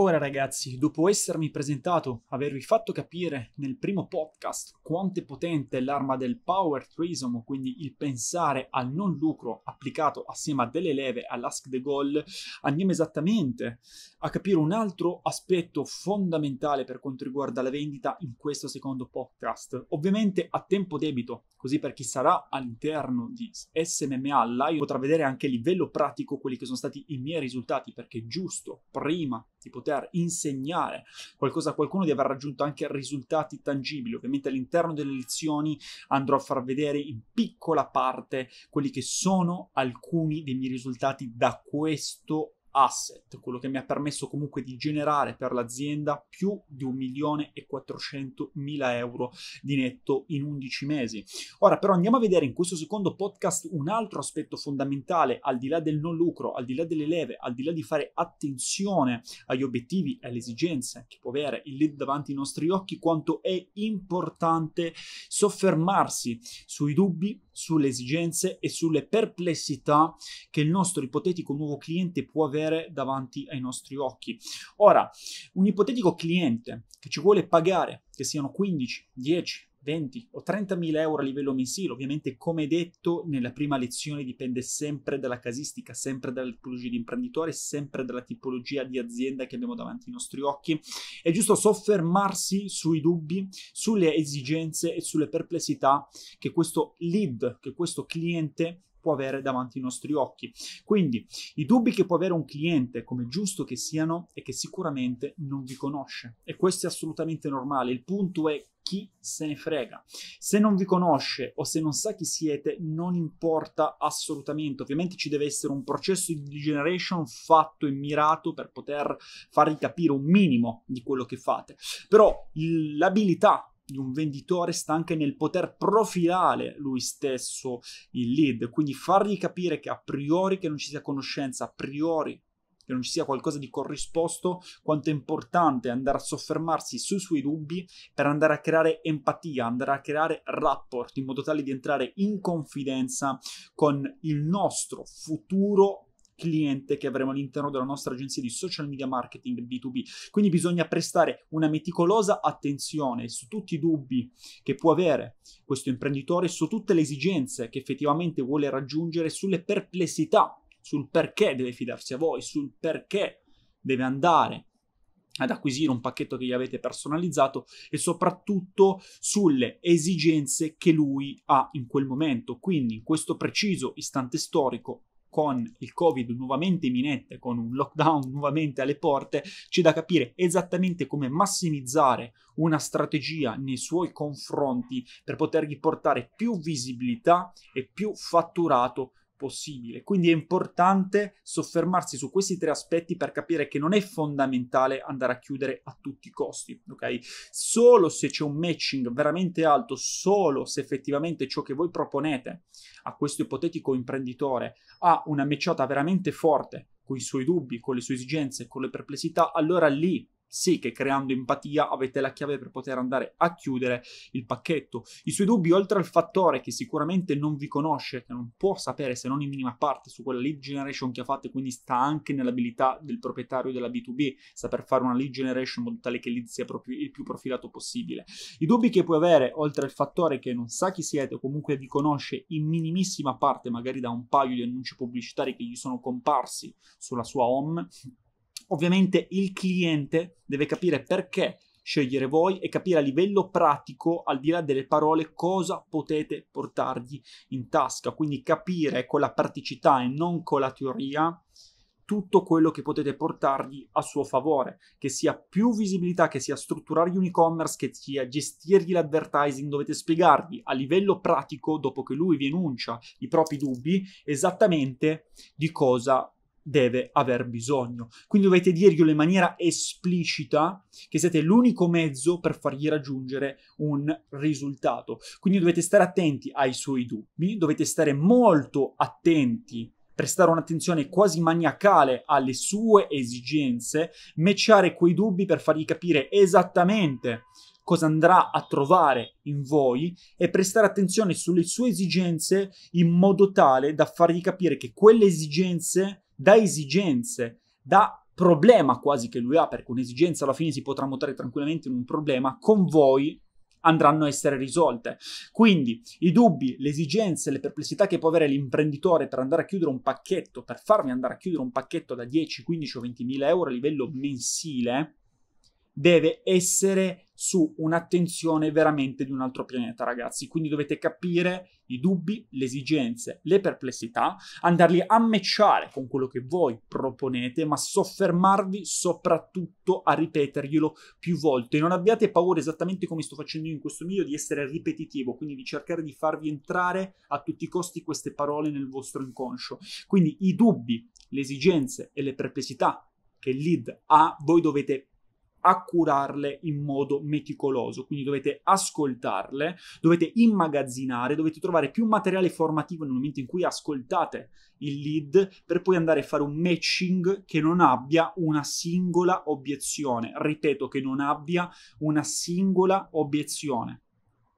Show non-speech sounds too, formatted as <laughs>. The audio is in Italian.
Ora ragazzi, dopo essermi presentato, avervi fatto capire nel primo podcast quanto è potente l'arma del power truism, quindi il pensare al non lucro applicato assieme a delle leve all'ask the goal, andiamo esattamente a capire un altro aspetto fondamentale per quanto riguarda la vendita in questo secondo podcast. Ovviamente a tempo debito, così per chi sarà all'interno di SMMA Live potrà vedere anche a livello pratico quelli che sono stati i miei risultati, perché giusto prima di poter insegnare qualcosa a qualcuno, di aver raggiunto anche risultati tangibili. Ovviamente all'interno delle lezioni andrò a far vedere in piccola parte quelli che sono alcuni dei miei risultati da questo asset, quello che mi ha permesso comunque di generare per l'azienda più di milione e 400 mila euro di netto in 11 mesi. Ora però andiamo a vedere in questo secondo podcast un altro aspetto fondamentale, al di là del non lucro, al di là delle leve, al di là di fare attenzione agli obiettivi e alle esigenze che può avere il lead davanti ai nostri occhi, quanto è importante soffermarsi sui dubbi, sulle esigenze e sulle perplessità che il nostro ipotetico nuovo cliente può avere avere davanti ai nostri occhi. Ora, un ipotetico cliente che ci vuole pagare, che siano 15, 10, 20 o 30 mila euro a livello mensile. Ovviamente, come detto nella prima lezione, dipende sempre dalla casistica, sempre dalla tipologia di imprenditore, sempre dalla tipologia di azienda che abbiamo davanti ai nostri occhi. È giusto soffermarsi sui dubbi, sulle esigenze e sulle perplessità che questo lead, che questo cliente può avere davanti ai nostri occhi. Quindi i dubbi che può avere un cliente, come giusto che siano, è che sicuramente non vi conosce e questo è assolutamente normale. Il punto è chi se ne frega. Se non vi conosce o se non sa chi siete, non importa assolutamente. Ovviamente ci deve essere un processo di degeneration fatto e mirato per poter fargli capire un minimo di quello che fate. Però l'abilità di un venditore sta anche nel poter profilare lui stesso il lead, quindi fargli capire che a priori che non ci sia conoscenza, a priori che non ci sia qualcosa di corrisposto, quanto è importante andare a soffermarsi sui suoi dubbi per andare a creare empatia, andare a creare rapporti in modo tale di entrare in confidenza con il nostro futuro cliente che avremo all'interno della nostra agenzia di social media marketing B2B. Quindi bisogna prestare una meticolosa attenzione su tutti i dubbi che può avere questo imprenditore, su tutte le esigenze che effettivamente vuole raggiungere, sulle perplessità, sul perché deve fidarsi a voi, sul perché deve andare ad acquisire un pacchetto che gli avete personalizzato e soprattutto sulle esigenze che lui ha in quel momento. Quindi in questo preciso istante storico con il Covid nuovamente imminente, con un lockdown <laughs> nuovamente alle porte, ci da capire esattamente come massimizzare una strategia nei suoi confronti per potergli portare più visibilità e più fatturato possibile. Quindi è importante soffermarsi su questi tre aspetti per capire che non è fondamentale andare a chiudere a tutti i costi, ok? Solo se c'è un matching veramente alto, solo se effettivamente ciò che voi proponete a questo ipotetico imprenditore ha una matchata veramente forte con i suoi dubbi, con le sue esigenze, con le perplessità, allora lì sì che creando empatia avete la chiave per poter andare a chiudere il pacchetto. I suoi dubbi, oltre al fattore che sicuramente non vi conosce, che non può sapere se non in minima parte su quella lead generation che ha fatto, quindi sta anche nell'abilità del proprietario della B2B, saper fare una lead generation in modo tale che lead sia proprio il più profilato possibile. I dubbi che puoi avere, oltre al fattore che non sa chi siete o comunque vi conosce in minimissima parte, magari da un paio di annunci pubblicitari che gli sono comparsi sulla sua home, ovviamente il cliente deve capire perché scegliere voi e capire a livello pratico, al di là delle parole, cosa potete portargli in tasca. Quindi capire con la praticità e non con la teoria tutto quello che potete portargli a suo favore, che sia più visibilità, che sia strutturargli un e-commerce, che sia gestirgli l'advertising, dovete spiegargli a livello pratico, dopo che lui vi enuncia i propri dubbi, esattamente di cosa deve aver bisogno. Quindi dovete dirglielo in maniera esplicita che siete l'unico mezzo per fargli raggiungere un risultato. Quindi dovete stare attenti ai suoi dubbi, dovete stare molto attenti prestare un'attenzione quasi maniacale alle sue esigenze, mecciare quei dubbi per fargli capire esattamente cosa andrà a trovare in voi e prestare attenzione sulle sue esigenze in modo tale da fargli capire che quelle esigenze da esigenze, da problema quasi che lui ha, perché un'esigenza alla fine si potrà mutare tranquillamente in un problema, con voi andranno a essere risolte. Quindi i dubbi, le esigenze, le perplessità che può avere l'imprenditore per andare a chiudere un pacchetto, per farmi andare a chiudere un pacchetto da 10, 15 o 20 mila euro a livello mensile, deve essere su un'attenzione veramente di un altro pianeta, ragazzi. Quindi dovete capire i dubbi, le esigenze, le perplessità, andarli a matchare con quello che voi proponete, ma soffermarvi soprattutto a ripeterglielo più volte. Non abbiate paura, esattamente come sto facendo io in questo video, di essere ripetitivo, quindi di cercare di farvi entrare a tutti i costi queste parole nel vostro inconscio. Quindi i dubbi, le esigenze e le perplessità che il lead ha, voi dovete a curarle in modo meticoloso, quindi dovete ascoltarle, dovete immagazzinare, dovete trovare più materiale formativo nel momento in cui ascoltate il lead per poi andare a fare un matching che non abbia una singola obiezione, ripeto che non abbia una singola obiezione.